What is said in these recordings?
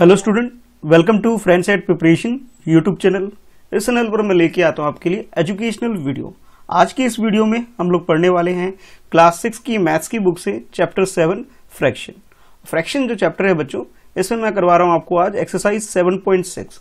Hello student welcome to friends at preparation YouTube channel इस channel पर मैं लेके आता हूँ आपके लिए एजुकेशनल वीडियो आज की इस वीडियो में हम लोग पढ़ने वाले हैं क्लास सिक्स की मैथ्स की बुक से चैप्टर सेवन फ्रैक्शन फ्रैक्शन जो चैप्टर है बच्चों इसमें मैं करवा रहा हूँ आपको आज एक्सरसाइज सेवन पॉइंट सिक्स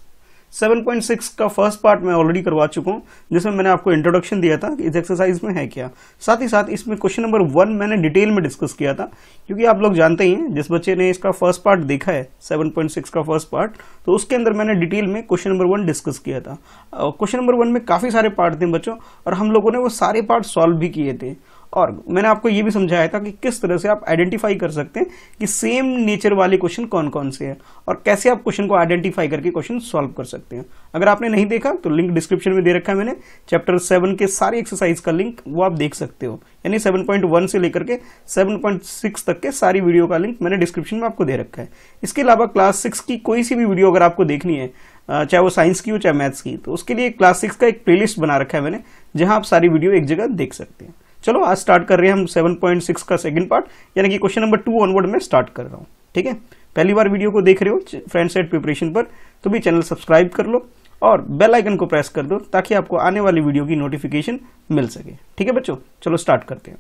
7.6 का फर्स्ट पार्ट मैं ऑलरेडी करवा चुका हूँ जिसमें मैंने आपको इंट्रोडक्शन दिया था कि इस एक्सरसाइज में है क्या साथ ही साथ इसमें क्वेश्चन नंबर वन मैंने डिटेल में डिस्कस किया था क्योंकि आप लोग जानते ही हैं जिस बच्चे ने इसका फर्स्ट पार्ट देखा है 7.6 का फर्स्ट पार्ट तो उसके अंदर मैंने डिटेल में क्वेश्चन नंबर वन डिस्कस किया था क्वेश्चन नंबर वन में काफ़ी सारे पार्ट थे बच्चों और हम लोगों ने वो सारे पार्ट सॉल्व भी किए थे और मैंने आपको ये भी समझाया था कि किस तरह से आप आइडेंटिफाई कर सकते हैं कि सेम नेचर वाले क्वेश्चन कौन कौन से हैं और कैसे आप क्वेश्चन को आइडेंटिफाई करके क्वेश्चन सॉल्व कर सकते हैं अगर आपने नहीं देखा तो लिंक डिस्क्रिप्शन में दे रखा है मैंने चैप्टर सेवन के सारे एक्सरसाइज का लिंक वो आप देख सकते हो यानी सेवन से लेकर के सेवन तक के सारी वीडियो का लिंक मैंने डिस्क्रिप्शन में आपको दे रखा है इसके अलावा क्लास सिक्स की कोई सी भी वीडियो अगर आपको देखनी है चाहे वो साइंस की हो चाहे मैथ्स की तो उसके लिए क्लास सिक्स का एक प्लेलिस्ट बना रखा है मैंने जहां आप सारी वीडियो एक जगह देख सकते हैं चलो आज स्टार्ट कर रहे हैं हम सिक्स का सेकंड पार्ट यानी कि क्वेश्चन नंबर टू ऑनवर्ड में स्टार्ट कर रहा हूँ ठीक है पहली बार वीडियो को देख रहे हो फ्रेंड्स साइड प्रिपरेशन पर तो भी चैनल सब्सक्राइब कर लो और बेल आइकन को प्रेस कर दो ताकि आपको आने वाली वीडियो की नोटिफिकेशन मिल सके ठीक है बच्चों चलो स्टार्ट करते हैं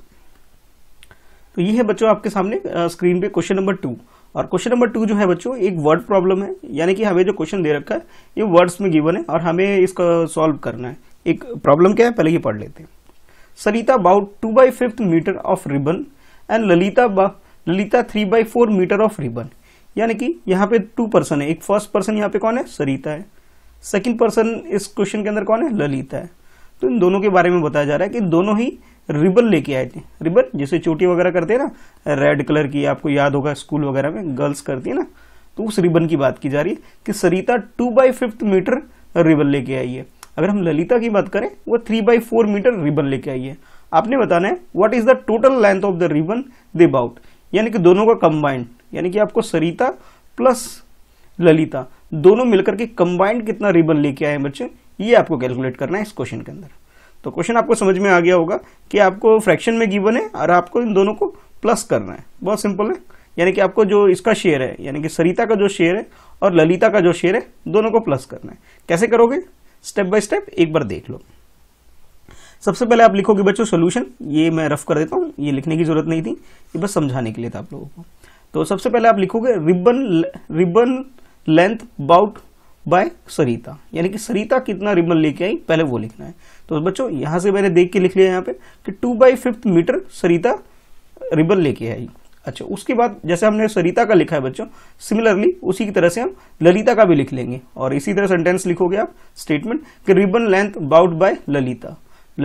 तो ये है बच्चों आपके सामने स्क्रीन पे क्वेश्चन नंबर टू और क्वेश्चन नंबर टू जो है बच्चों एक वर्ड प्रॉब्लम है यानी कि हमें जो क्वेश्चन दे रखा है ये वर्ड्स में गिवन है और हमें इसका सॉल्व करना है एक प्रॉब्लम क्या है पहले ये पढ़ लेते हैं Sarita about two by fifth metre of ribbon and Lalita Lalita three by four metre of ribbon यानी कि यहाँ पे टू पर्सन है एक फर्स्ट पर्सन यहाँ पे कौन है सरिता है सेकेंड पर्सन इस क्वेश्चन के अंदर कौन है ललिता है तो इन दोनों के बारे में बताया जा रहा है कि दोनों ही रिबन लेके आए थे रिबन जैसे चोटी वगैरह करते हैं ना रेड कलर की आपको याद होगा स्कूल वगैरह में गर्ल्स करती है ना तो उस रिबन की बात की जा रही है कि Sarita two by fifth metre ribbon लेके आई है अगर हम ललिता की बात करें वो three by four metre ribbon लेके आई है आपने बताना है what is the total length of the ribbon they यानी कि दोनों का कंबाइंड यानी कि आपको सरिता प्लस ललिता दोनों मिलकर के कंबाइंड कितना रिबन लेके आए बच्चे ये आपको कैलकुलेट करना है इस क्वेश्चन के अंदर तो क्वेश्चन आपको समझ में आ गया होगा कि आपको फ्रैक्शन में गिवन है और आपको इन दोनों को प्लस करना है बहुत सिंपल है यानी कि आपको जो इसका शेयर है यानी कि सरिता का जो शेयर है और ललिता का जो शेयर है दोनों को प्लस करना है कैसे करोगे स्टेप बाय स्टेप एक बार देख लो सबसे पहले आप लिखोगे बच्चों सोल्यूशन ये मैं रफ कर देता हूँ ये लिखने की जरूरत नहीं थी ये बस समझाने के लिए था आप लोगों को तो सबसे पहले आप लिखोगे ribbon ribbon length bought by Sarita यानी कि सरिता कितना रिबन लेके आई पहले वो लिखना है तो बच्चों यहाँ से मैंने देख के लिख लिया यहाँ पे कि two by fifth metre Sarita ribbon लेके आई अच्छा उसके बाद जैसे हमने सरिता का लिखा है बच्चों सिमिलरली उसी की तरह से हम ललिता का भी लिख लेंगे और इसी तरह सेंटेंस लिखोगे आप स्टेटमेंट कि ribbon length bought by Lalita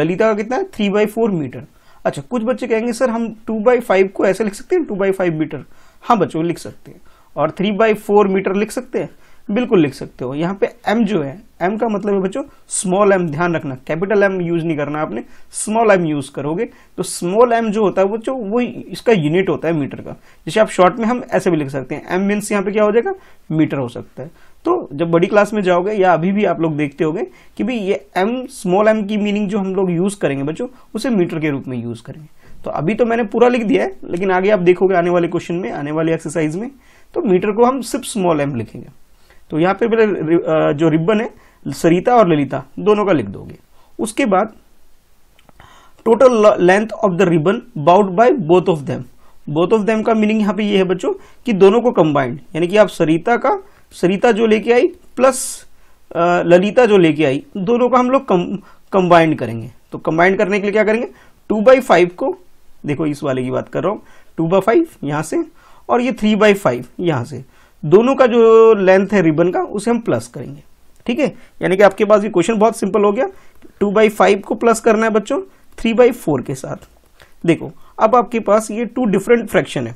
Lalita का कितना है थ्री बाई फोर मीटर अच्छा कुछ बच्चे कहेंगे सर हम टू बाई फाइव को ऐसे लिख सकते हैं टू बाई फाइव मीटर हाँ बच्चों लिख सकते हैं और थ्री बाई फोर मीटर लिख सकते हैं बिल्कुल लिख सकते हो यहाँ पे एम जो है एम का मतलब है बच्चों स्मॉल एम ध्यान रखना कैपिटल एम यूज नहीं करना आपने स्मॉल एम यूज करोगे तो स्मॉल एम जो होता है बच्चों वो इसका यूनिट होता है मीटर का जैसे आप शॉर्ट में हम ऐसे भी लिख सकते हैं एम मीन्स यहाँ पे क्या हो जाएगा मीटर हो सकता है तो जब बड़ी क्लास में जाओगे या अभी भी आप लोग देखते होगे कि भाई ये एम स्मॉल एम की मीनिंग जो हम लोग यूज करेंगे बच्चों उसे मीटर के रूप में यूज करेंगे तो अभी तो मैंने पूरा लिख दिया है लेकिन आगे आप देखोगे आने वाले क्वेश्चन में आने वाले एक्सरसाइज में तो मीटर को हम सिर्फ स्मॉल एम लिखेंगे तो यहाँ पे मेरा जो रिबन है सरिता और ललिता दोनों का लिख दोगे उसके बाद total length of the ribbon bought by both of them both of them का मीनिंग यहाँ पे ये है बच्चों कि दोनों को कंबाइंड यानी कि आप सरिता का सरिता जो लेके आई प्लस ललिता जो लेके आई दोनों का हम लोग कंबाइंड करेंगे तो कंबाइंड करने के लिए क्या करेंगे टू बाई फाइव को देखो इस वाले की बात कर रहा हूँ टू बाई फाइव यहाँ से और ये थ्री बाई फाइव यहाँ से दोनों का जो लेंथ है रिबन का उसे हम प्लस करेंगे ठीक है यानी कि आपके पास ये क्वेश्चन बहुत सिंपल हो गया टू बाई फाइव को प्लस करना है बच्चों थ्री बाई फोर के साथ देखो अब आपके पास ये टू डिफरेंट फ्रैक्शन है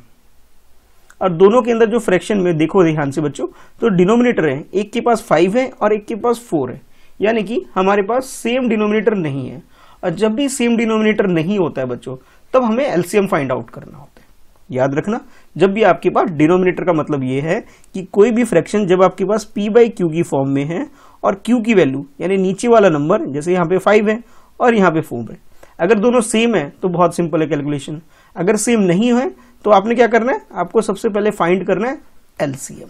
और दोनों के अंदर जो फ्रैक्शन में देखो ध्यान से बच्चों तो डिनोमिनेटर है एक के पास फाइव है और एक के पास फोर है यानी कि हमारे पास सेम डिनोमिनेटर नहीं है और जब भी सेम डिनोमिनेटर नहीं होता है बच्चों तब हमें एलसीएम फाइंड आउट करना होता है याद रखना जब भी आपके पास डिनोमिनेटर का मतलब ये है कि कोई भी फ्रैक्शन जब आपके पास पी बाई क्यू की फॉर्म में है और क्यू की वैल्यू यानी नीचे वाला नंबर जैसे यहाँ पे फाइव है और यहाँ पे फोर है अगर दोनों सेम है तो बहुत सिंपल है कैलकुलेशन अगर सेम नहीं है तो आपने क्या करना है आपको सबसे पहले फाइंड करना है एलसीएम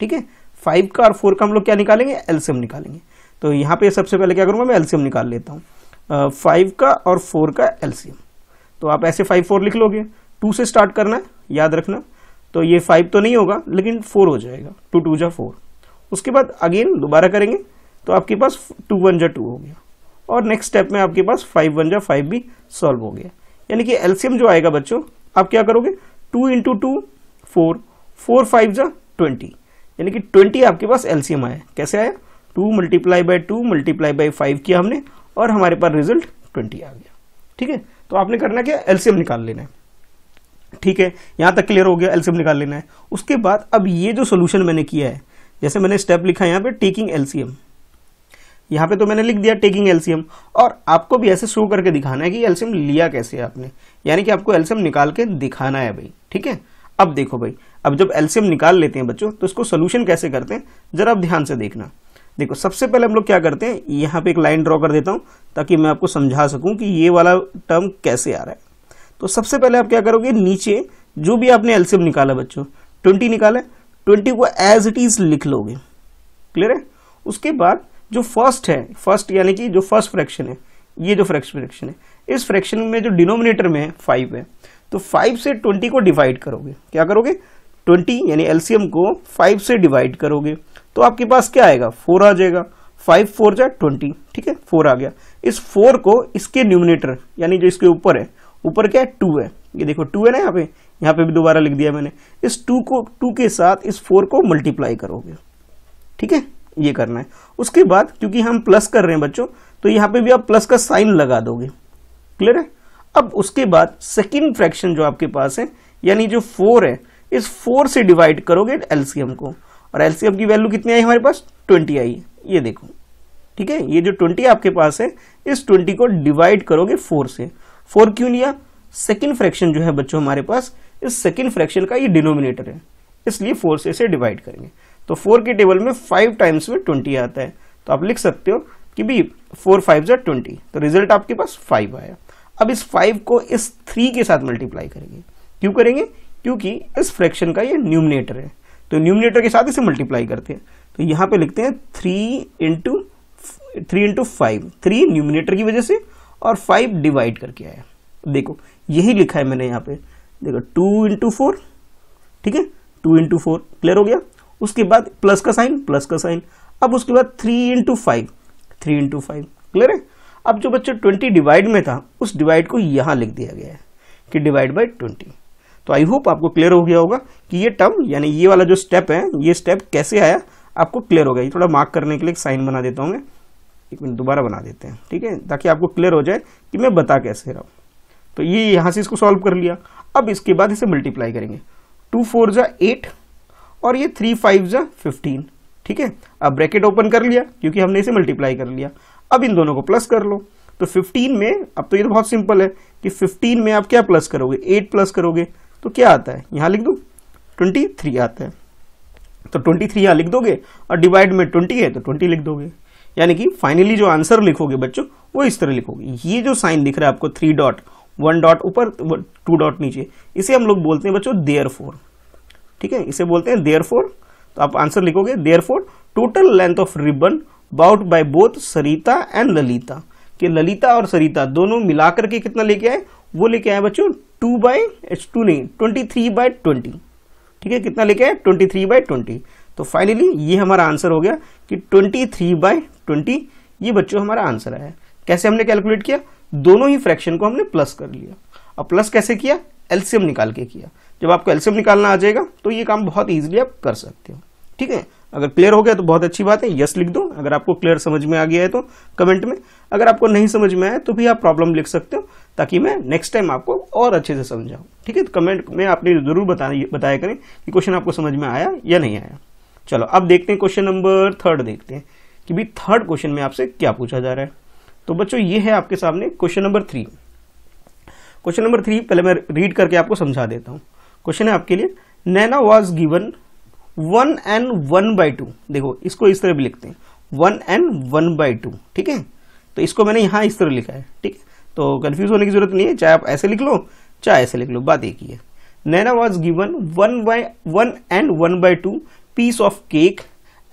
ठीक है फाइव का और फोर का हम लोग क्या निकालेंगे एलसीएम निकालेंगे तो यहाँ पर सबसे पहले क्या करूँगा मैं एलसीएम निकाल लेता हूँ फाइव का और फोर का एलसीएम तो आप ऐसे फाइव फोर लिख लोगे टू से स्टार्ट करना है याद रखना तो ये फाइव तो नहीं होगा लेकिन फोर हो जाएगा टू टू जा फोर उसके बाद अगेन दोबारा करेंगे तो आपके पास टू वन जा टू हो गया और नेक्स्ट स्टेप में आपके पास फाइव वन जा फाइव भी सॉल्व हो गया यानी कि एल्सियम जो आएगा बच्चों आप क्या करोगे two into two four four five जा ट्वेंटी यानी कि ट्वेंटी आपके पास एल्सियम आया कैसे आया two multiply by two multiply by five किया हमने और हमारे पास रिजल्ट ट्वेंटी आ गया ठीक है तो आपने करना क्या एल्सियम निकाल लेना है ठीक है यहाँ तक क्लियर हो गया एलसीएम निकाल लेना है उसके बाद अब ये जो सोल्यूशन मैंने किया है जैसे मैंने स्टेप लिखा है यहाँ पे टेकिंग एलसीएम यहाँ पे तो मैंने लिख दिया टेकिंग एलसीएम और आपको भी ऐसे शो करके दिखाना है कि एलसीएम लिया कैसे है आपने यानी कि आपको एलसीएम निकाल के दिखाना है भाई ठीक है अब देखो भाई अब जब एलसीएम निकाल लेते हैं बच्चों तो इसको सोल्यूशन कैसे करते हैं जरा आप ध्यान से देखना देखो सबसे पहले हम लोग क्या करते हैं यहाँ पर एक लाइन ड्रॉ कर देता हूँ ताकि मैं आपको समझा सकूँ कि ये वाला टर्म कैसे आ रहा है तो सबसे पहले आप क्या करोगे नीचे जो भी आपने एल्सियम निकाला बच्चों ट्वेंटी निकाला ट्वेंटी को एज इट इज लिख लोगे क्लियर है उसके बाद जो फर्स्ट है फर्स्ट यानी कि जो फर्स्ट फ्रैक्शन है ये जो फ्रैक्शन फ्रैक्शन है इस फ्रैक्शन में जो डिनोमिनेटर में है फाइव है तो फाइव से ट्वेंटी को डिवाइड करोगे क्या करोगे ट्वेंटी यानी एल्सियम को फाइव से डिवाइड करोगे तो आपके पास क्या आएगा फोर आ जाएगा फाइव फोर जाए ट्वेंटी ठीक है फोर आ गया इस फोर को इसके न्यूमिनेटर यानी जो इसके ऊपर है ऊपर क्या है टू है ये देखो टू है ना यहाँ पे यहाँ पे भी दोबारा लिख दिया मैंने इस टू को टू के साथ इस फोर को मल्टीप्लाई करोगे ठीक है ये करना है उसके बाद क्योंकि हम प्लस कर रहे हैं बच्चों तो यहाँ पे भी आप प्लस का साइन लगा दोगे क्लियर है अब उसके बाद सेकेंड फ्रैक्शन जो आपके पास है यानी जो फोर है इस फोर से डिवाइड करोगे एलसीएम को और एलसीएम की वैल्यू कितनी आई हमारे पास ट्वेंटी आई ये देखो ठीक है ये जो ट्वेंटी आपके पास है इस ट्वेंटी को डिवाइड करोगे फोर से फोर क्यों लिया सेकेंड फ्रैक्शन जो है बच्चों हमारे पास इस सेकेंड फ्रैक्शन का ये डिनोमिनेटर है इसलिए फोर से इसे डिवाइड करेंगे तो फोर के टेबल में फाइव टाइम्स में ट्वेंटी आता है तो आप लिख सकते हो कि भाई फोर फाइव जार ट्वेंटी तो रिजल्ट आपके पास फाइव आया अब इस फाइव को इस थ्री के साथ मल्टीप्लाई करेंगे क्यों करेंगे क्योंकि इस फ्रैक्शन का ये न्यूमिनेटर है तो न्यूमिनेटर के साथ इसे मल्टीप्लाई करते हैं तो यहाँ पे लिखते हैं three into three into five three numerator की वजह से और फाइव डिवाइड करके आया देखो यही लिखा है मैंने यहाँ पे देखो टू इंटू फोर ठीक है टू इंटू फोर क्लियर हो गया उसके बाद प्लस का साइन प्लस का साइन अब उसके बाद three into five three into five clear है अब जो बच्चा ट्वेंटी डिवाइड में था उस डिवाइड को यहाँ लिख दिया गया है कि डिवाइड बाई ट्वेंटी तो आई होप आपको क्लियर हो गया होगा कि ये टर्म यानी ये वाला जो स्टेप है ये स्टेप कैसे आया आपको क्लियर हो गया ये थोड़ा मार्क करने के लिए साइन बना देता हूँ मैं एक मिनट दोबारा बना देते हैं ठीक है ताकि आपको क्लियर हो जाए कि मैं बता कैसे रहा हूँ तो ये यहाँ से इसको सॉल्व कर लिया अब इसके बाद इसे मल्टीप्लाई करेंगे टू फोर ज़ा एट और ये थ्री फाइव ज़ा फिफ्टीन ठीक है अब ब्रैकेट ओपन कर लिया क्योंकि हमने इसे मल्टीप्लाई कर लिया अब इन दोनों को प्लस कर लो तो फिफ्टीन में अब तो ये तो बहुत सिंपल है कि फिफ्टीन में आप क्या प्लस करोगे एट प्लस करोगे तो क्या आता है यहाँ लिख दो थ्री आता है तो 23 थ्री यहाँ लिख दोगे और डिवाइड में 20 है तो 20 लिख दोगे यानी कि फाइनली जो आंसर लिखोगे बच्चों वो इस तरह लिखोगे ये जो साइन दिख रहा है आपको थ्री डॉट वन डॉट ऊपर टू डॉट नीचे इसे हम लोग बोलते हैं बच्चों देयर फोर ठीक है इसे बोलते हैं देयर फोर तो आप आंसर लिखोगे therefore total length of ribbon bought by both Sarita and Lalita कि ललिता और सरिता दोनों मिलाकर के कितना लेके आए वो लेके आए बच्चों टू बाई टू नहीं ट्वेंटी थ्री बाय ट्वेंटी ठीक है कितना लेके आए ट्वेंटी थ्री बाय ट्वेंटी तो फाइनली ये हमारा आंसर हो गया कि ट्वेंटी थ्री बाय ट्वेंटी ये बच्चों हमारा आंसर आया कैसे हमने कैलकुलेट किया दोनों ही फ्रैक्शन को हमने प्लस कर लिया अब प्लस कैसे किया एल्सियम निकाल के किया जब आपको एल्सियम निकालना आ जाएगा तो ये काम बहुत ईजिली आप कर सकते हो ठीक है अगर क्लियर हो गया तो बहुत अच्छी बात है यस लिख दो अगर आपको क्लियर समझ में आ गया है तो कमेंट में अगर आपको नहीं समझ में आया तो भी आप प्रॉब्लम लिख सकते हो ताकि मैं नेक्स्ट टाइम आपको और अच्छे से समझाऊँ ठीक है तो कमेंट में आपने जरूर बताया बताया करें कि क्वेश्चन आपको समझ में आया या नहीं आया चलो अब देखते हैं क्वेश्चन नंबर थर्ड देखते हैं कि भाई थर्ड क्वेश्चन में आपसे क्या पूछा जा रहा है तो बच्चों ये है आपके सामने question number three question number three पहले मैं रीड करके आपको समझा देता हूँ क्वेश्चन है आपके लिए Naina was given one and one by two देखो इसको इस तरह भी लिखते हैं one and one by two ठीक है तो इसको मैंने यहाँ इस तरह लिखा है ठीक है तो कन्फ्यूज होने की जरूरत नहीं है चाहे आप ऐसे लिख लो चाहे ऐसे लिख लो बात एक ही है Naina was given one by one and one by two piece of cake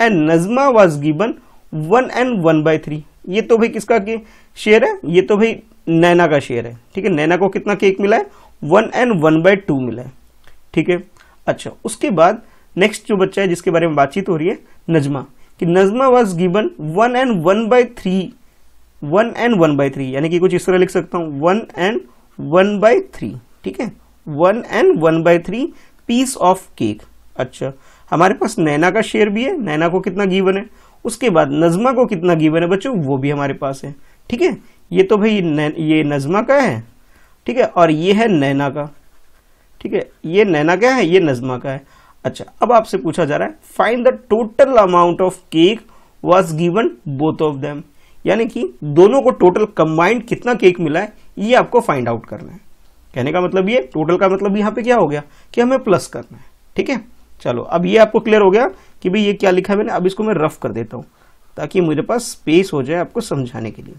and Najma was given one and one by three ये तो भाई किसका के शेयर है ये तो भाई नैना का शेयर है ठीक है नैना को कितना केक मिला है one and one by two मिला है ठीक है अच्छा उसके बाद नेक्स्ट जो बच्चा है जिसके बारे में बातचीत हो रही है नजमा कि Najma was given one and one by three one and one by three यानी कि कुछ इस तरह लिख सकता हूँ one and one by three ठीक है one and one by three piece of cake अच्छा हमारे पास नैना का शेयर भी है नैना को कितना गिवन है उसके बाद नज़मा को कितना गिवन है बच्चों वो भी हमारे पास है ठीक है ये तो भाई ये नज़मा का है ठीक है और ये है नैना का ठीक है ये नैना का है ये नज़मा का है अच्छा अब आपसे पूछा जा रहा है find the total amount of cake was given both of them यानी कि दोनों को टोटल कंबाइंड कितना केक मिला है ये आपको फाइंड आउट करना है कहने का मतलब ये टोटल का मतलब यहाँ पे क्या हो गया कि हमें प्लस करना है ठीक है चलो अब ये आपको क्लियर हो गया कि भाई ये क्या लिखा है मैंने अब इसको मैं रफ कर देता हूँ ताकि मेरे पास स्पेस हो जाए आपको समझाने के लिए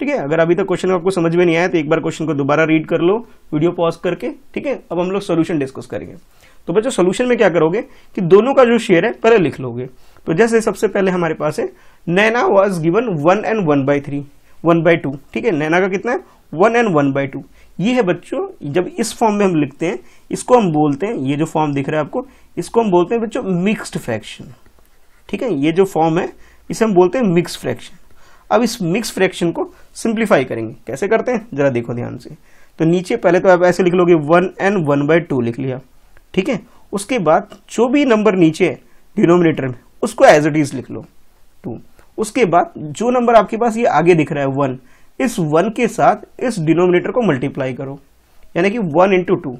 ठीक है अगर अभी तक क्वेश्चन आपको समझ में नहीं आया तो एक बार क्वेश्चन को दोबारा रीड कर लो वीडियो पॉज करके ठीक है अब हम लोग सोल्यूशन डिस्कस करेंगे तो बच्चों सोल्यूशन में क्या करोगे कि दोनों का जो शेयर है पहले लिख लोगे तो जैसे सबसे पहले हमारे पास है Naina was given one and one by three one by two ठीक है नैना का कितना है one and one by two ये है बच्चों जब इस फॉर्म में हम लिखते हैं इसको हम बोलते हैं ये जो फॉर्म दिख रहा है आपको इसको हम बोलते हैं बच्चों मिक्स्ड फ्रैक्शन ठीक है ये जो फॉर्म है इसे हम बोलते हैं मिक्स फ्रैक्शन अब इस मिक्स फ्रैक्शन को सिंप्लीफाई करेंगे कैसे करते हैं जरा देखो ध्यान से तो नीचे पहले तो आप ऐसे लिख लोगे one and one by two लिख लिया ठीक है उसके बाद जो भी नंबर नीचे है डिनोमिनेटर में उसको एज इट इज लिख लो टू उसके बाद जो नंबर आपके पास ये आगे दिख रहा है वन इस वन के साथ इस डिनोमिनेटर को मल्टीप्लाई करो यानी कि वन इंटू टू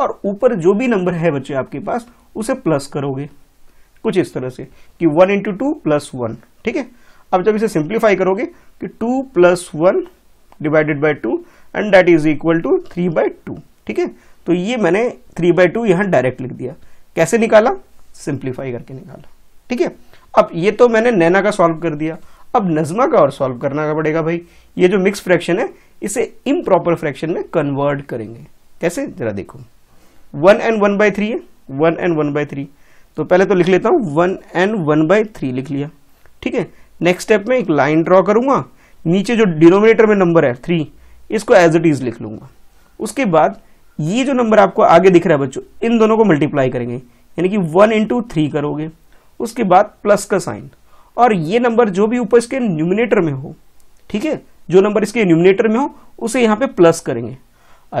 और ऊपर जो भी नंबर है बच्चे आपके पास उसे प्लस करोगे कुछ इस तरह से कि one into two plus one ठीक है अब जब इसे सिंप्लीफाई करोगे कि two plus one divided by two and that is equal to three by two ठीक है तो ये मैंने थ्री बाई टू यहाँ डायरेक्ट लिख दिया कैसे निकाला सिंप्लीफाई करके निकाला ठीक है अब ये तो मैंने नैना का सॉल्व कर दिया अब नजमा का और सॉल्व करना का पड़ेगा भाई ये जो मिक्स फ्रैक्शन है इसे इम फ्रैक्शन में कन्वर्ट करेंगे कैसे जरा देखो one and one by three है one and one by three तो पहले तो लिख लेता हूँ one and one by three लिख लिया ठीक है नेक्स्ट स्टेप में एक लाइन ड्रॉ करूंगा नीचे जो डिनोमिनेटर में नंबर है थ्री इसको एज इट इज लिख लूंगा उसके बाद ये जो नंबर आपको आगे दिख रहा है बच्चों इन दोनों को मल्टीप्लाई करेंगे यानी कि वन इंटू थ्री करोगे उसके बाद प्लस का साइन और ये नंबर जो भी ऊपर इसके न्यूमिनेटर में हो ठीक है जो नंबर इसके न्यूमिनेटर में हो उसे यहाँ पे प्लस करेंगे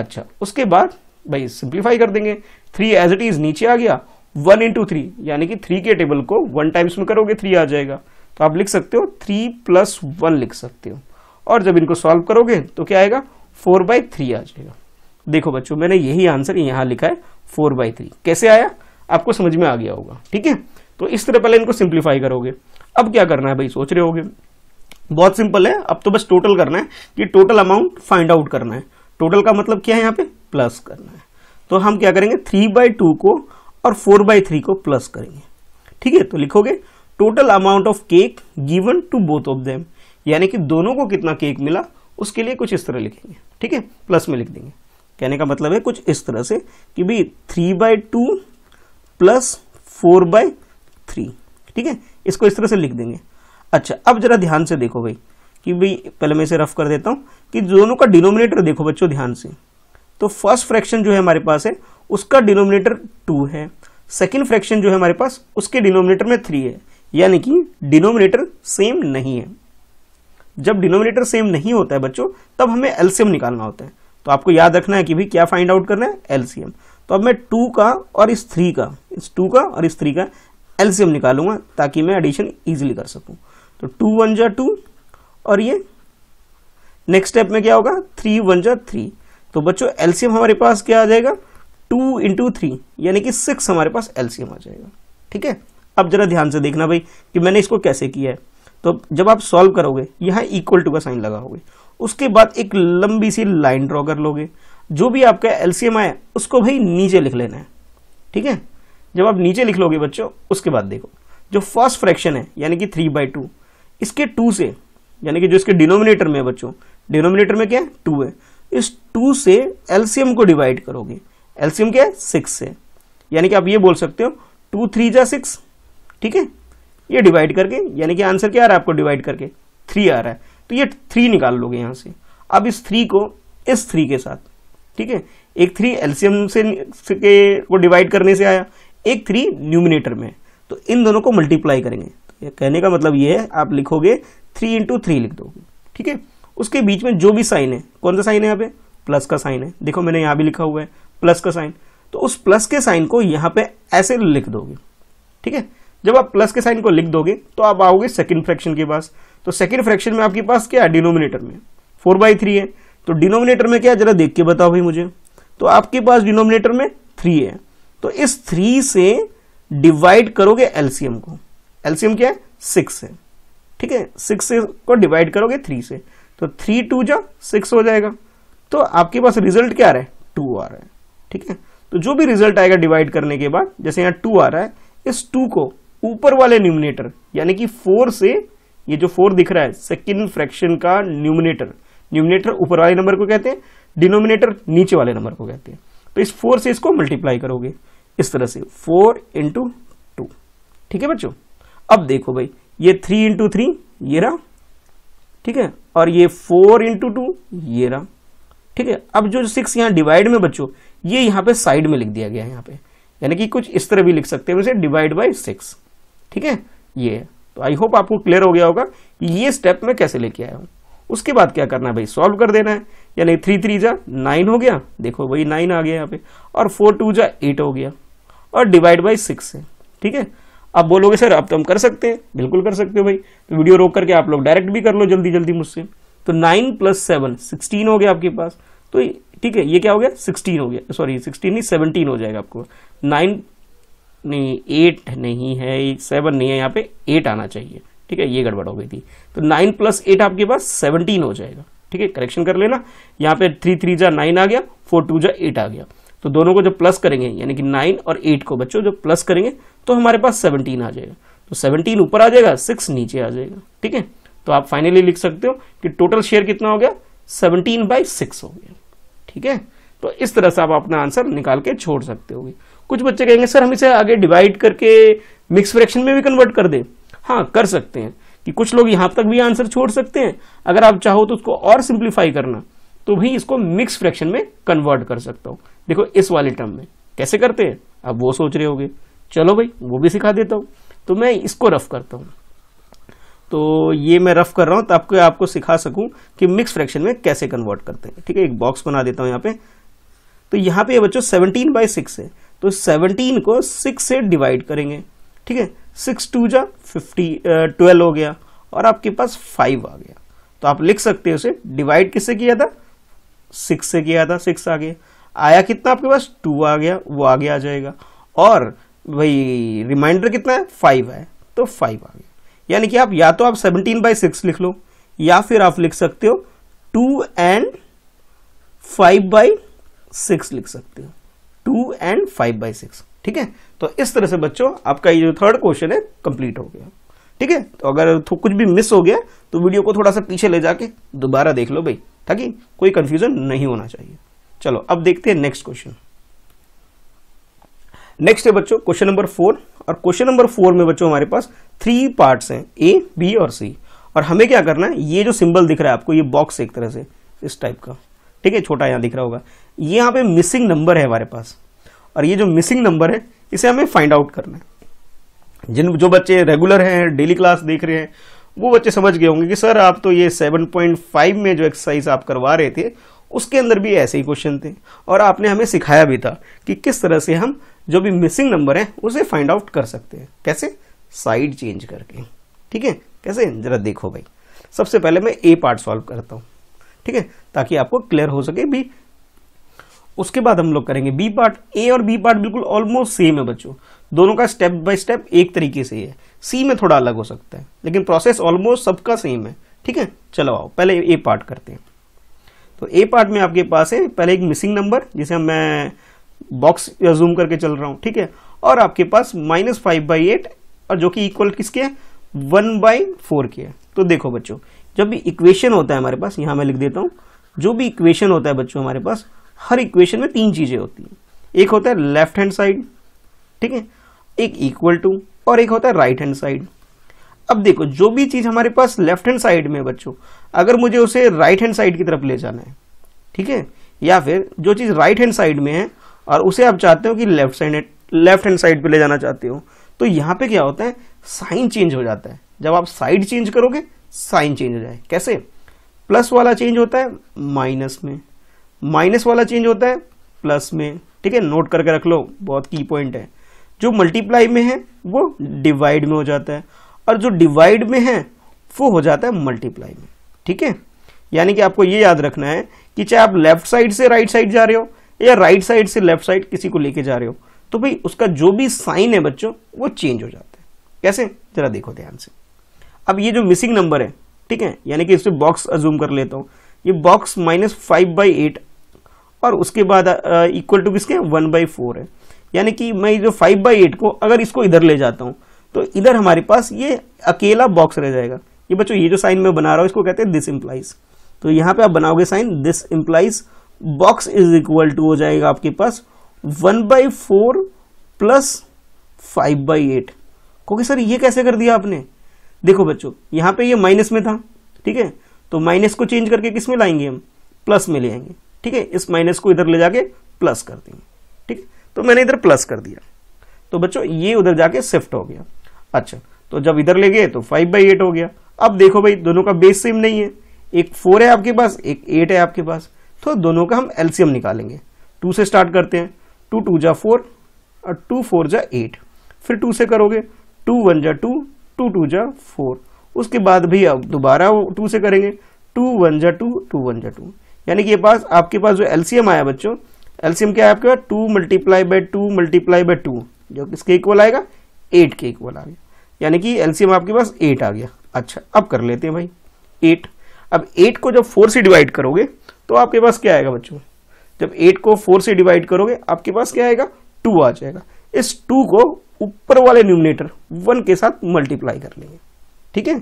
अच्छा उसके बाद भाई सिंप्लीफाई कर देंगे थ्री एज इट इज नीचे आ गया वन इंटू थ्री यानी कि थ्री के टेबल को वन टाइम्स में करोगे थ्री आ जाएगा तो आप लिख सकते हो थ्री प्लस वन लिख सकते हो और जब इनको सॉल्व करोगे तो क्या आएगा फोर बाई थ्री आ जाएगा देखो बच्चों मैंने यही आंसर यहाँ लिखा है फोर बाई थ्री कैसे आया आपको समझ में आ गया होगा ठीक है तो इस तरह पहले इनको सिंप्लीफाई करोगे अब क्या करना है भाई सोच रहे होगे बहुत सिंपल है अब तो बस टोटल करना है कि टोटल अमाउंट फाइंड आउट करना है टोटल का मतलब क्या है यहाँ पे प्लस करना है तो हम क्या करेंगे थ्री बाई टू को और फोर बाई थ्री को प्लस करेंगे ठीक है तो लिखोगे total amount of cake given to both of them यानी कि दोनों को कितना केक मिला उसके लिए कुछ इस तरह लिखेंगे ठीक है प्लस में लिख देंगे कहने का मतलब है कुछ इस तरह से कि भाई three by two plus four by three ठीक है इसको इस तरह से लिख देंगे अच्छा अब जरा ध्यान से देखो भाई कि भाई पहले मैं इसे रफ कर देता हूँ कि दोनों का डिनोमिनेटर देखो बच्चों ध्यान से तो फर्स्ट फ्रैक्शन जो है हमारे पास है उसका डिनोमिनेटर टू है सेकेंड फ्रैक्शन जो है हमारे पास उसके डिनोमिनेटर में थ्री है यानी कि डिनोमिनेटर सेम नहीं है जब डिनोमिनेटर सेम नहीं होता है बच्चों तब हमें एलसीएम निकालना होता है तो आपको याद रखना है कि भाई क्या फाइंड आउट करना है एलसीएम तो अब मैं टू का और इस थ्री का इस टू का और इस थ्री का एलसीएम निकालूंगा ताकि मैं एडिशन ईजिली कर सकूं तो टू वन जा टू और ये नेक्स्ट स्टेप में क्या होगा थ्री वन जा थ्री तो बच्चों एलसीएम हमारे पास क्या आ जाएगा टू इंटू थ्री यानी कि सिक्स हमारे पास एलसीएम आ जाएगा ठीक है अब जरा ध्यान से देखना भाई कि मैंने इसको कैसे किया है तो जब आप सॉल्व करोगे यहाँ इक्वल टू का साइन लगाओगे उसके बाद एक लंबी सी लाइन ड्रॉ कर लोगे जो भी आपका एलसीएम आया उसको भाई नीचे लिख लेना है ठीक है जब आप नीचे लिख लोगे बच्चों उसके बाद देखो जो फर्स्ट फ्रैक्शन है यानी कि थ्री बाई टू इसके टू से यानी कि जो इसके डिनोमिनेटर में है बच्चों डिनोमिनेटर में क्या है टू है इस टू से एलसीएम को डिवाइड करोगे एलसीएम क्या है सिक्स से यानी कि आप ये बोल सकते हो टू थ्री जा सिक्स ठीक है ये डिवाइड करके यानी कि आंसर क्या आ रहा है आपको डिवाइड करके थ्री आ रहा है तो ये थ्री निकाल लोगे यहाँ से अब इस थ्री को इस थ्री के साथ ठीक है एक थ्री एल्सियम से के को डिवाइड करने से आया एक थ्री न्यूमिनेटर में तो इन दोनों को मल्टीप्लाई करेंगे तो ये कहने का मतलब ये है आप लिखोगे थ्री इंटू थ्री लिख दोगे ठीक है उसके बीच में जो भी साइन है कौन सा साइन है यहाँ पे प्लस का साइन है देखो मैंने यहाँ भी लिखा हुआ है प्लस का साइन तो उस प्लस के साइन को यहाँ पे ऐसे लिख दोगे ठीक है जब आप प्लस के साइन को लिख दोगे तो आप आओगे सेकेंड फ्रैक्शन के पास तो सेकेंड फ्रैक्शन में आपके पास क्या है डिनोमिनेटर में फोर बाई थ्री है तो डिनोमिनेटर में क्या जरा देख के बताओ भाई मुझे तो आपके पास डिनोमिनेटर में थ्री है तो इस थ्री से डिवाइड करोगे एलसीएम को एलसीएम क्या है सिक्स है ठीक है सिक्स को डिवाइड करोगे थ्री से तो थ्री टू जा सिक्स हो जाएगा तो आपके पास रिजल्ट क्या आ रहा है टू आ रहा है ठीक है तो जो भी रिजल्ट आएगा डिवाइड करने के बाद जैसे यहाँ टू आ रहा है इस टू को ऊपर वाले न्यूमिनेटर यानी कि फोर से ये जो फोर दिख रहा है सेकेंड फ्रैक्शन का न्यूमिनेटर न्यूमिनेटर ऊपर वाले नंबर को कहते हैं डिनोमिनेटर नीचे वाले नंबर को कहते हैं तो इस फोर से इसको मल्टीप्लाई करोगे इस तरह से फोर इंटू टू ठीक है बच्चों अब देखो भाई ये थ्री इंटू थ्री ये रहा ठीक है और ये फोर इंटू टू ये रहा ठीक है अब जो सिक्स यहाँ डिवाइड में बच्चों ये यहाँ पे साइड में लिख दिया गया है यहाँ पे यानी कि कुछ इस तरह भी लिख सकते हैं उसे डिवाइड बाई सिक्स ठीक है ये तो आई होप आपको क्लियर हो गया होगा कि ये स्टेप में कैसे लेके आया हूँ उसके बाद क्या करना है भाई सॉल्व कर देना है यानी थ्री थ्री जा नाइन हो गया देखो वही नाइन आ गया यहाँ पे और फोर टू जा एट हो गया और डिवाइड बाई सिक्स है ठीक है आप बोलोगे सर अब तो हम कर सकते हैं बिल्कुल कर सकते हो भाई तो वीडियो रोक करके आप लोग डायरेक्ट भी कर लो जल्दी जल्दी मुझसे तो नाइन प्लस सेवन सिक्सटीन हो गया आपके पास तो ठीक है ये क्या हो गया सिक्सटीन हो गया सॉरी सिक्सटीन नहीं सेवनटीन हो जाएगा आपको नाइन नहीं एट नहीं है सेवन नहीं है यहाँ पे एट आना चाहिए ठीक है ये गड़बड़ हो गई थी तो नाइन प्लस एट आपके पास सेवनटीन हो जाएगा ठीक है करेक्शन कर लेना यहाँ पे थ्री थ्री जा नाइन आ गया फोर टू जा एट आ गया तो दोनों को जब प्लस करेंगे यानी कि नाइन और एट को बच्चों जब प्लस करेंगे तो हमारे पास सेवनटीन आ जाएगा तो सेवनटीन ऊपर आ जाएगा सिक्स नीचे आ जाएगा ठीक है तो आप फाइनली लिख सकते हो कि टोटल शेयर कितना हो गया सेवनटीन बाई सिक्स हो गया ठीक है तो इस तरह से आप अपना आंसर निकाल के छोड़ सकते हो कुछ बच्चे कहेंगे सर हम इसे आगे डिवाइड करके मिक्स फ्रैक्शन में भी कन्वर्ट कर दें हाँ कर सकते हैं कि कुछ लोग यहां तक भी आंसर छोड़ सकते हैं अगर आप चाहो तो उसको और सिंप्लीफाई करना तो भी इसको मिक्स फ्रैक्शन में कन्वर्ट कर सकता हूं देखो इस वाले टर्म में कैसे करते हैं अब वो सोच रहे होगे चलो भाई वो भी सिखा देता हूं तो मैं इसको रफ करता हूं तो ये मैं रफ कर रहा हूं ताकि आपको सिखा सकूं कि मिक्स फ्रैक्शन में कैसे कन्वर्ट करते हैं ठीक है एक बॉक्स बना देता हूं यहां पे तो यहां पे बच्चों सेवनटीन बाई सिक्स है तो सेवनटीन को सिक्स से डिवाइड करेंगे ठीक है सिक्स टू जा फिफ्टी ट्वेल्व हो गया और आपके पास फाइव आ गया तो आप लिख सकते हो उसे डिवाइड किससे किया था सिक्स से किया था सिक्स आ गया आया कितना आपके पास टू आ गया वो आगे आ जाएगा और भाई रिमाइंडर कितना है फाइव है तो फाइव आ गया यानी कि आप या तो आप सेवनटीन बाई सिक्स लिख लो या फिर आप लिख सकते हो two and five by six लिख सकते हो two and five by six ठीक है तो इस तरह से बच्चों आपका ये जो थर्ड क्वेश्चन है कंप्लीट हो गया ठीक है तो अगर कुछ भी मिस हो गया तो वीडियो को थोड़ा सा पीछे ले जाके दोबारा देख लो भाई ताकि कोई कंफ्यूजन नहीं होना चाहिए चलो अब देखते हैं नेक्स्ट क्वेश्चन नेक्स्ट है बच्चों क्वेश्चन नंबर फोर और क्वेश्चन नंबर फोर में बच्चों हमारे पास थ्री पार्ट्स हैं ए बी और सी और हमें क्या करना है ये जो सिंबल दिख रहा है आपको ये बॉक्स एक तरह से इस टाइप का ठीक है छोटा यहाँ दिख रहा होगा ये यहाँ पे मिसिंग नंबर है हमारे पास और ये जो मिसिंग नंबर है इसे हमें फाइंड आउट करना है जिन जो बच्चे रेगुलर हैं डेली क्लास देख रहे हैं वो बच्चे समझ गए होंगे कि सर आप तो ये 7.5 में जो एक्सरसाइज आप करवा रहे थे उसके अंदर भी ऐसे ही क्वेश्चन थे और आपने हमें सिखाया भी था कि किस तरह से हम जो भी मिसिंग नंबर हैं उसे फाइंड आउट कर सकते हैं कैसे साइड चेंज करके ठीक है कैसे जरा देखो भाई सबसे पहले मैं ए पार्ट सॉल्व करता हूँ ठीक है ताकि आपको क्लियर हो सके बी उसके बाद हम लोग करेंगे बी पार्ट ए और बी पार्ट बिल्कुल ऑलमोस्ट सेम है बच्चों दोनों का स्टेप बाय स्टेप एक तरीके से ही है सी में थोड़ा अलग हो सकता है लेकिन प्रोसेस ऑलमोस्ट सबका सेम है ठीक है चलो आओ पहले ए पार्ट करते हैं तो ए पार्ट में आपके पास है पहले एक मिसिंग नंबर जिसे मैं बॉक्स जूम करके चल रहा हूँ ठीक है और आपके पास माइनस फाइव बाई एट और जो कि इक्वल किसके है वन बाई फोर के है तो देखो बच्चों जब भी इक्वेशन होता है हमारे पास यहाँ मैं लिख देता हूँ जो भी इक्वेशन होता है बच्चों हमारे पास हर इक्वेशन में तीन चीज़ें होती हैं एक होता है लेफ्ट हैंड साइड ठीक है एक इक्वल टू और एक होता है राइट हैंड साइड अब देखो जो भी चीज़ हमारे पास लेफ्ट हैंड साइड में बच्चों अगर मुझे उसे राइट हैंड साइड की तरफ ले जाना है ठीक है या फिर जो चीज़ राइट हैंड साइड में है और उसे आप चाहते हो कि left side left hand side पे ले जाना चाहते हो तो यहां पे क्या होता है साइन चेंज हो जाता है जब आप साइड चेंज करोगे साइन चेंज हो जाए कैसे प्लस वाला चेंज होता है माइनस में माइनस वाला चेंज होता है प्लस में ठीक है नोट करके रख लो बहुत की पॉइंट है जो मल्टीप्लाई में है वो डिवाइड में हो जाता है और जो डिवाइड में है वो हो जाता है मल्टीप्लाई में ठीक है यानी कि आपको ये याद रखना है कि चाहे आप लेफ्ट साइड से राइट साइड जा रहे हो या राइट साइड से लेफ्ट साइड किसी को लेके जा रहे हो तो भाई उसका जो भी साइन है बच्चों वो चेंज हो जाता है कैसे जरा देखो ध्यान से अब ये जो मिसिंग नंबर है ठीक है यानी कि इसमें बॉक्स अजूम कर लेता हूँ ये box minus five by eight और उसके बाद इक्वल टू किसके वन बाई फोर है यानी कि मैं जो फाइव बाई एट को अगर इसको इधर ले जाता हूँ तो इधर हमारे पास ये अकेला बॉक्स रह जाएगा ये बच्चों ये जो साइन मैं बना रहा हूँ इसको कहते हैं दिस इम्प्लाइज तो यहाँ पे आप बनाओगे sign this implies box is equal to हो जाएगा आपके पास one by four plus five by eight क्योंकि सर ये कैसे कर दिया आपने देखो बच्चों यहाँ पे ये माइनस में था ठीक है तो माइनस को चेंज करके किस में लाएंगे हम प्लस में ले आएंगे ठीक है इस माइनस को इधर ले जाके प्लस कर देंगे तो मैंने इधर प्लस कर दिया तो बच्चों ये उधर जाके शिफ्ट हो गया अच्छा तो जब इधर ले गए तो फाइव बाई एट हो गया अब देखो भाई दोनों का बेस सेम नहीं है एक फोर है आपके पास एक एट है आपके पास तो दोनों का हम एलसीएम निकालेंगे टू से स्टार्ट करते हैं टू टू जा फोर और टू फोर जा एट फिर टू से करोगे टू वन जा टू टू टू जा फोर उसके बाद भी अब दोबारा टू से करेंगे टू वन जा टू टू वन जा टू यानी कि ये पास आपके पास जो एलसीएम आया बच्चों एल्सियम क्या है आपके पास two multiply by two multiply by two जो किसके इक्वल आएगा एट के इक्वल आ गया यानी कि एल्सियम आपके पास एट आ गया अच्छा अब कर लेते हैं भाई एट अब एट को जब फोर से डिवाइड करोगे तो आपके पास क्या आएगा बच्चों जब एट को फोर से डिवाइड करोगे आपके पास क्या आएगा टू आ जाएगा इस टू को ऊपर वाले न्यूमिनेटर वन के साथ मल्टीप्लाई कर लेंगे ठीक है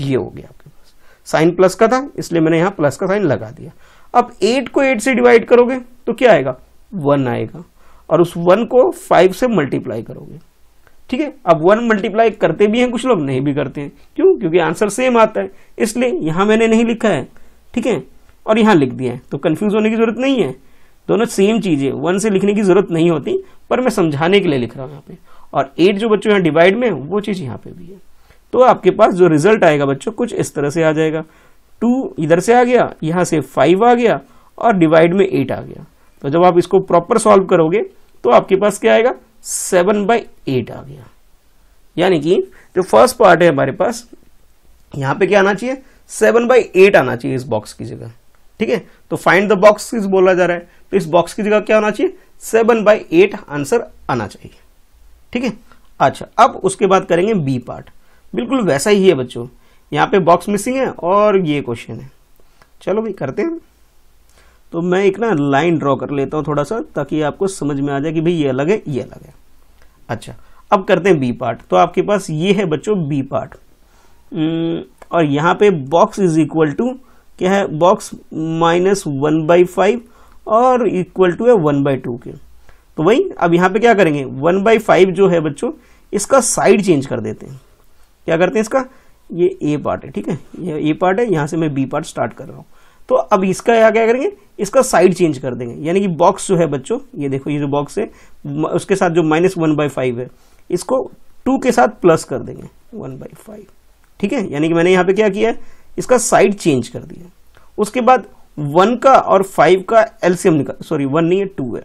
ये हो गया आपके पास साइन प्लस का था इसलिए मैंने यहाँ प्लस का साइन लगा दिया अब एट को एट से डिवाइड करोगे तो क्या आएगा वन आएगा और उस वन को फाइव से मल्टीप्लाई करोगे ठीक है अब वन मल्टीप्लाई करते भी हैं कुछ लोग नहीं भी करते हैं क्यों क्योंकि आंसर सेम आता है इसलिए यहाँ मैंने नहीं लिखा है ठीक है और यहाँ लिख दिया है तो कन्फ्यूज होने की जरूरत नहीं है दोनों सेम चीज़ें वन से लिखने की जरूरत नहीं होती पर मैं समझाने के लिए लिख रहा हूँ यहाँ पे और एट जो बच्चों यहाँ डिवाइड में वो चीज़ यहाँ पे भी है तो आपके पास जो रिजल्ट आएगा बच्चों कुछ इस तरह से आ जाएगा टू इधर से आ गया यहाँ से फाइव आ गया और डिवाइड में एट आ गया तो जब आप इसको प्रॉपर सॉल्व करोगे तो आपके पास क्या आएगा सेवन बाई एट आ गया यानी कि जो फर्स्ट पार्ट है हमारे पास यहाँ पे क्या आना चाहिए सेवन बाई एट आना चाहिए इस बॉक्स की जगह ठीक है तो फाइंड द बॉक्स बोला जा रहा है तो इस बॉक्स की जगह क्या होना चाहिए सेवन बाई एट आंसर आना चाहिए ठीक है अच्छा अब उसके बाद करेंगे बी पार्ट बिल्कुल वैसा ही है बच्चों यहाँ पे बॉक्स मिसिंग है और ये क्वेश्चन है चलो भाई करते हैं तो मैं एक ना लाइन ड्रॉ कर लेता हूँ थोड़ा सा ताकि आपको समझ में आ जाए कि भाई ये अलग है ये अलग है अच्छा अब करते हैं बी पार्ट तो आपके पास ये है बच्चों बी पार्ट हम्म, और यहाँ पे बॉक्स इज इक्वल टू क्या है box minus one by five और इक्वल टू है वन बाई टू के तो वही अब यहाँ पे क्या करेंगे वन बाई फाइव जो है बच्चों इसका साइड चेंज कर देते हैं क्या करते हैं इसका ये ए पार्ट है ठीक है ये ए पार्ट है यहाँ से मैं बी पार्ट स्टार्ट कर रहा हूँ तो अब इसका यहाँ क्या करेंगे इसका साइड चेंज कर देंगे यानी कि बॉक्स जो है बच्चों ये देखो ये जो बॉक्स है उसके साथ जो माइनस वन बाई फाइव है इसको टू के साथ प्लस कर देंगे वन बाई फाइव ठीक है यानी कि मैंने यहाँ पे क्या किया है इसका साइड चेंज कर दिया उसके बाद वन का और फाइव का एल्सियम निकाल सॉरी वन नहीं है टू है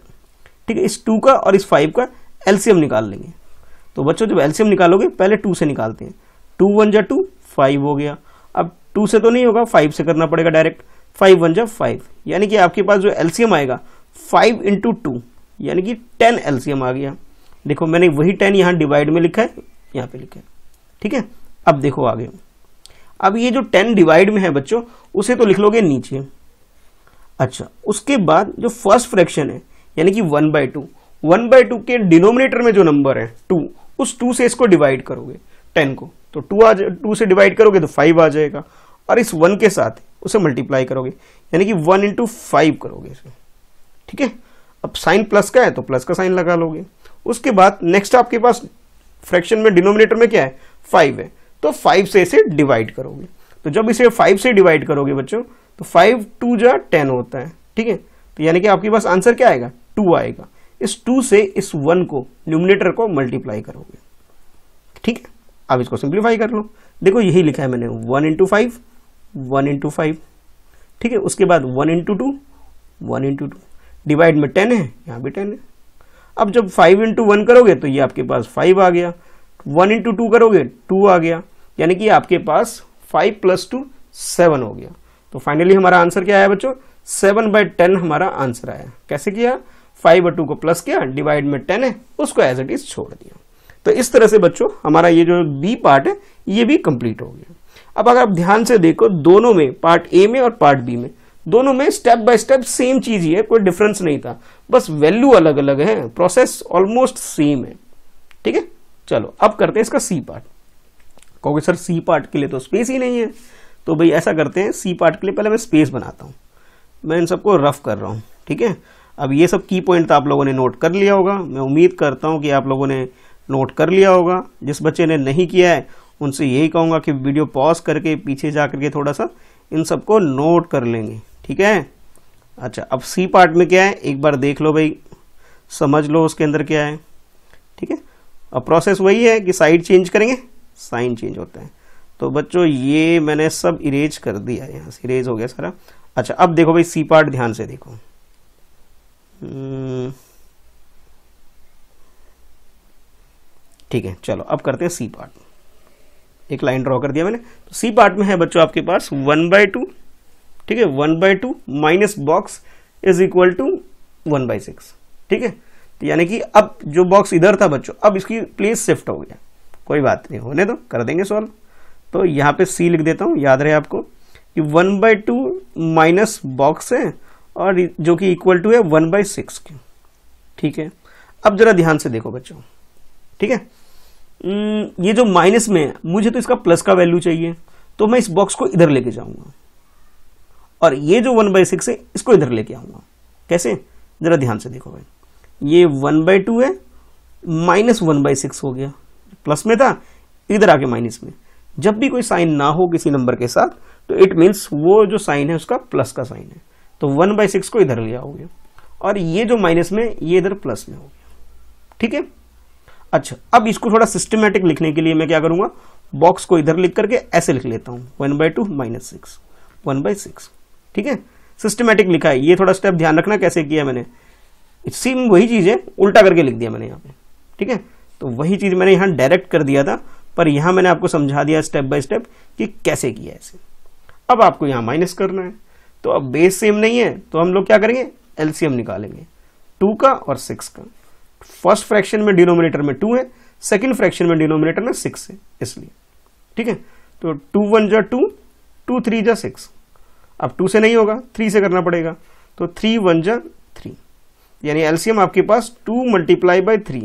ठीक है इस टू का और इस फाइव का एल्सियम निकाल लेंगे तो बच्चों जब एल्सियम निकालोगे पहले टू से निकालते हैं टू वन जा टू फाइव हो गया अब टू से तो नहीं होगा फाइव से करना पड़ेगा डायरेक्ट फाइव वन जा फाइव यानी कि आपके पास जो एलसीएम आएगा फाइव इंटू टू यानी कि टेन एलसीएम आ गया देखो मैंने वही टेन यहाँ डिवाइड में लिखा है यहाँ पे लिखा है ठीक है अब देखो आगे अब ये जो टेन डिवाइड में है बच्चों उसे तो लिख लोगे नीचे अच्छा उसके बाद जो फर्स्ट फ्रैक्शन है यानी कि one by two one by two के डिनोमिनेटर में जो नंबर है टू उस टू से इसको डिवाइड करोगे टेन को तो टू आ जाए टू से डिवाइड करोगे तो फाइव आ जाएगा और इस वन के साथ उसे मल्टीप्लाई करोगे यानी कि वन इंटू फाइव करोगे इसे ठीक है अब साइन प्लस का है तो प्लस का साइन लगा लोगे उसके बाद नेक्स्ट आपके पास फ्रैक्शन में डिनोमिनेटर में क्या है फाइव है तो फाइव से इसे डिवाइड करोगे तो जब इसे फाइव से डिवाइड करोगे बच्चों तो फाइव टू जा टेन होता है ठीक है तो यानी कि आपके पास आंसर क्या आएगा टू आएगा इस टू से इस वन को न्यूमिनेटर को मल्टीप्लाई करोगे ठीक है अब इसको सिंप्लीफाई कर लो देखो यही लिखा है मैंने one into five one into five ठीक है उसके बाद one into two one into two divide में टेन है यहाँ भी टेन है अब जब फाइव इंटू वन करोगे तो ये आपके पास फाइव आ गया वन इंटू टू करोगे टू आ गया यानी कि आपके पास फाइव प्लस टू सेवन हो गया तो फाइनली हमारा आंसर क्या आया बच्चों सेवन बाय टेन हमारा आंसर आया कैसे किया फाइव और टू को प्लस किया डिवाइड में टेन है उसको एज इट इज छोड़ दिया तो इस तरह से बच्चों हमारा ये जो बी पार्ट है ये भी कंप्लीट हो गया अब अगर आप ध्यान से देखो दोनों में पार्ट ए में और पार्ट बी में दोनों में स्टेप बाय स्टेप सेम चीज ही है कोई डिफरेंस नहीं था बस वैल्यू अलग अलग है प्रोसेस ऑलमोस्ट सेम है ठीक है चलो अब करते हैं इसका सी पार्ट कहोगे सर सी पार्ट के लिए तो स्पेस ही नहीं है तो भाई ऐसा करते हैं सी पार्ट के लिए पहले मैं स्पेस बनाता हूँ मैं इन सबको रफ कर रहा हूँ ठीक है अब ये सब की पॉइंट तो आप लोगों ने नोट कर लिया होगा मैं उम्मीद करता हूँ कि आप लोगों ने नोट कर लिया होगा जिस बच्चे ने नहीं किया है उनसे यही कहूँगा कि वीडियो पॉज करके पीछे जा करके थोड़ा सा इन सबको नोट कर लेंगे ठीक है अच्छा अब सी पार्ट में क्या है एक बार देख लो भाई समझ लो उसके अंदर क्या है ठीक है अब प्रोसेस वही है कि साइड चेंज करेंगे साइन चेंज होता है तो बच्चों ये मैंने सब इरेज कर दिया है यहाँ से इरेज हो गया सारा अच्छा अब देखो भाई सी पार्ट ध्यान से देखो हम्म। ठीक है चलो अब करते हैं सी पार्ट एक लाइन ड्रॉ कर दिया मैंने तो सी पार्ट में है बच्चों आपके पास वन बाय टू ठीक है one by two minus box is equal to one by six ठीक है तो यानी कि अब जो बॉक्स इधर था बच्चों अब इसकी प्लेस शिफ्ट हो गया कोई बात नहीं होने दो तो, कर देंगे सॉल्व तो यहाँ पे सी लिख देता हूँ याद रहे आपको कि one by two minus box है और जो कि इक्वल टू है वन बाई सिक्स के ठीक है अब जरा ध्यान से देखो बच्चों ठीक है हम्म, ये जो माइनस में है मुझे तो इसका प्लस का वैल्यू चाहिए तो मैं इस बॉक्स को इधर लेके जाऊंगा और ये जो वन बाई सिक्स है इसको इधर लेके आऊंगा कैसे जरा ध्यान से देखो भाई ये वन बाई टू है माइनस वन बाई सिक्स हो गया प्लस में था इधर आके माइनस में जब भी कोई साइन ना हो किसी नंबर के साथ तो इट मीन्स वो जो साइन है उसका प्लस का साइन है तो वन बाई सिक्स को इधर ले आओगे और ये जो माइनस में ये इधर प्लस में हो गया ठीक है अच्छा अब इसको थोड़ा सिस्टमेटिक लिखने के लिए मैं क्या करूंगा बॉक्स को इधर लिख करके ऐसे लिख लेता हूँ one by two minus six one by six ठीक है सिस्टमेटिक लिखा है ये थोड़ा स्टेप ध्यान रखना कैसे किया मैंने सेम वही चीज़ है उल्टा करके लिख दिया मैंने यहाँ पे ठीक है तो वही चीज़ मैंने यहाँ डायरेक्ट कर दिया था पर यहाँ मैंने आपको समझा दिया स्टेप बाय स्टेप कि कैसे किया इसे अब आपको यहाँ माइनस करना है तो अब बेस सेम नहीं है तो हम लोग क्या करेंगे एलसीएम निकालेंगे टू का और सिक्स का फर्स्ट फ्रैक्शन में डिनोमिनेटर में टू है सेकेंड फ्रैक्शन में डिनोमिनेटर में सिक्स है इसलिए ठीक है तो टू वन जा टू टू थ्री जा सिक्स अब टू से नहीं होगा थ्री से करना पड़ेगा तो थ्री वन जा थ्री यानी एलसीएम आपके पास टू मल्टीप्लाई बाई थ्री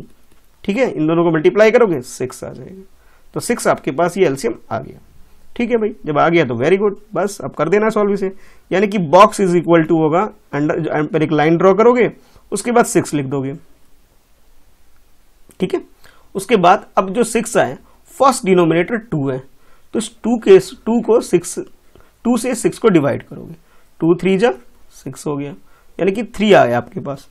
ठीक है इन दोनों को मल्टीप्लाई करोगे सिक्स आ जाएगा तो सिक्स आपके पास ये एलसीएम आ गया ठीक है भाई जब आ गया तो वेरी गुड बस अब कर देना सॉल्व इसे यानी कि बॉक्स इज इक्वल टू होगा अंडर एक लाइन ड्रॉ करोगे उसके बाद सिक्स लिख दोगे ठीक है उसके बाद अब जो सिक्स आए फर्स्ट डिनोमिनेटर टू है तो इस टू के टू को सिक्स टू से सिक्स को डिवाइड करोगे टू थ्री जा सिक्स हो गया यानी कि थ्री आ गया आपके पास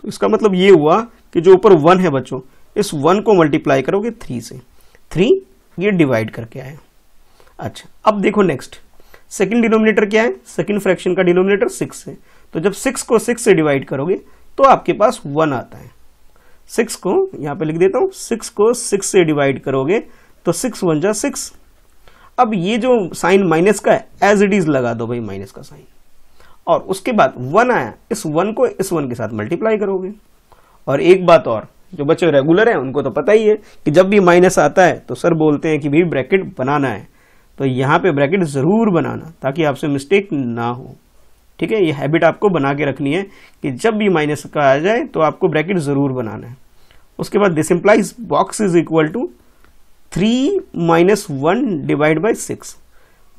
तो इसका मतलब ये हुआ कि जो ऊपर वन है बच्चों इस वन को मल्टीप्लाई करोगे थ्री से थ्री ये डिवाइड करके आया अच्छा अब देखो नेक्स्ट सेकेंड डिनोमिनेटर क्या है सेकेंड फ्रैक्शन का डिनोमिनेटर सिक्स है तो जब सिक्स को सिक्स से डिवाइड करोगे तो आपके पास वन आता है सिक्स को यहाँ पे लिख देता हूँ सिक्स को सिक्स से डिवाइड करोगे तो सिक्स वन जा सिक्स अब ये जो साइन माइनस का है एज इट इज लगा दो भाई माइनस का साइन और उसके बाद वन आया इस वन को इस वन के साथ मल्टीप्लाई करोगे और एक बात और जो बच्चे रेगुलर हैं उनको तो पता ही है कि जब भी माइनस आता है तो सर बोलते हैं कि भाई ब्रैकेट बनाना है तो यहाँ पे ब्रैकेट ज़रूर बनाना ताकि आपसे मिस्टेक ना हो ठीक है ये हैबिट आपको बना के रखनी है कि जब भी माइनस का आ जाए तो आपको ब्रैकेट ज़रूर बनाना है उसके बाद this implies box is equal to three minus one divide by six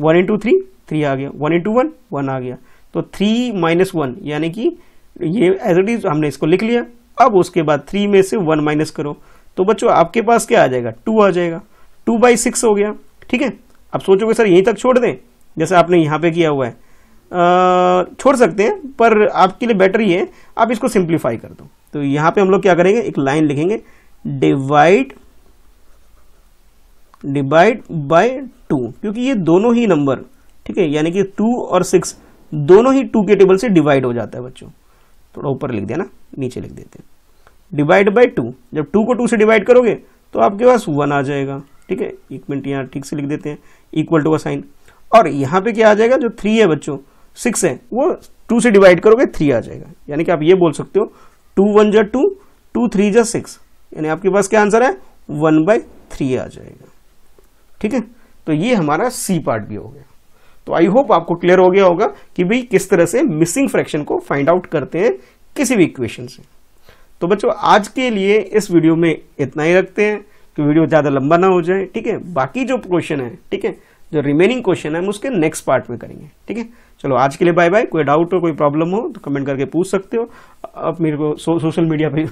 one into three three आ गया वन इंटू वन वन आ गया तो थ्री माइनस वन यानी कि ये एज इट इज हमने इसको लिख लिया अब उसके बाद थ्री में से वन माइनस करो तो बच्चों आपके पास क्या आ जाएगा टू आ जाएगा टू बाई सिक्स हो गया ठीक है अब सोचोगे सर यहीं तक छोड़ दें जैसे आपने यहाँ पे किया हुआ है छोड़ सकते हैं पर आपके लिए बेटर ये है आप इसको सिंप्लीफाई कर दो तो यहां पे हम लोग क्या करेंगे एक लाइन लिखेंगे डिवाइड डिवाइड बाय टू क्योंकि ये दोनों ही नंबर ठीक है यानी कि टू और सिक्स दोनों ही टू के टेबल से डिवाइड हो जाता है बच्चों थोड़ा ऊपर लिख दिया ना नीचे लिख देते हैं डिवाइड बाय टू जब टू को टू से डिवाइड करोगे तो आपके पास वन आ जाएगा ठीक है एक मिनट यहाँ ठीक से लिख देते हैं इक्वल टू का साइन और यहाँ पे क्या आ जाएगा जो थ्री है बच्चों सिक्स है वो टू से डिवाइड करोगे थ्री आ जाएगा यानी कि आप ये बोल सकते हो टू वन जा टू टू थ्री जा सिक्स यानी आपके पास क्या आंसर है वन बाई थ्री आ जाएगा ठीक है तो ये हमारा सी पार्ट भी हो गया तो आई होप आपको क्लियर हो गया होगा कि भाई किस तरह से मिसिंग फ्रैक्शन को फाइंड आउट करते हैं किसी भी इक्वेशन से तो बच्चों आज के लिए इस वीडियो में इतना ही रखते हैं कि वीडियो ज़्यादा लंबा ना हो जाए ठीक है बाकी जो क्वेश्चन है ठीक है जो रिमेनिंग क्वेश्चन है हम उसके नेक्स्ट पार्ट में करेंगे ठीक है चलो आज के लिए बाय बाय कोई डाउट हो कोई प्रॉब्लम हो तो कमेंट करके पूछ सकते हो आप मेरे को सो, सोशल मीडिया पे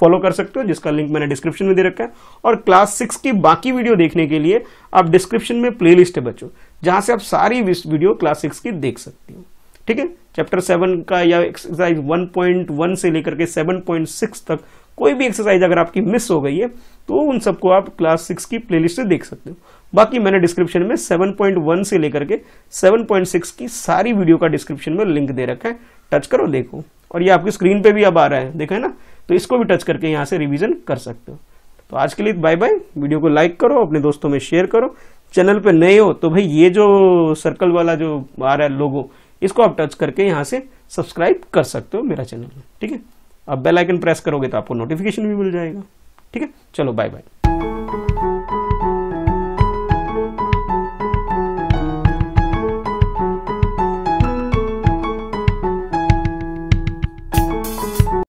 फॉलो कर सकते हो जिसका लिंक मैंने डिस्क्रिप्शन में दे रखा है और क्लास सिक्स की बाकी वीडियो देखने के लिए आप डिस्क्रिप्शन में प्ले है बच्चों जहाँ से आप सारी वीडियो क्लास सिक्स की देख सकते हो ठीक है चैप्टर सेवन का या एक्सरसाइज वन पॉइंट वन से लेकर के सेवन पॉइंट सिक्स तक कोई भी एक्सरसाइज अगर आपकी मिस हो गई है तो उन सबको आप क्लास सिक्स की प्लेलिस्ट से देख सकते हो बाकी मैंने डिस्क्रिप्शन में 7.1 से लेकर के 7.6 की सारी वीडियो का डिस्क्रिप्शन में लिंक दे रखा है टच करो देखो और ये आपकी स्क्रीन पे भी अब आ रहा है देखा है ना तो इसको भी टच करके यहाँ से रिविजन कर सकते हो तो आज के लिए बाय बाय वीडियो को लाइक करो अपने दोस्तों में शेयर करो चैनल पे नए हो तो भाई ये जो सर्कल वाला जो आ रहा है लोगो इसको आप टच करके यहाँ से सब्सक्राइब कर सकते हो मेरा चैनल ठीक है अब बेल आइकन प्रेस करोगे तो आपको नोटिफिकेशन भी मिल जाएगा ठीक है चलो बाय बाय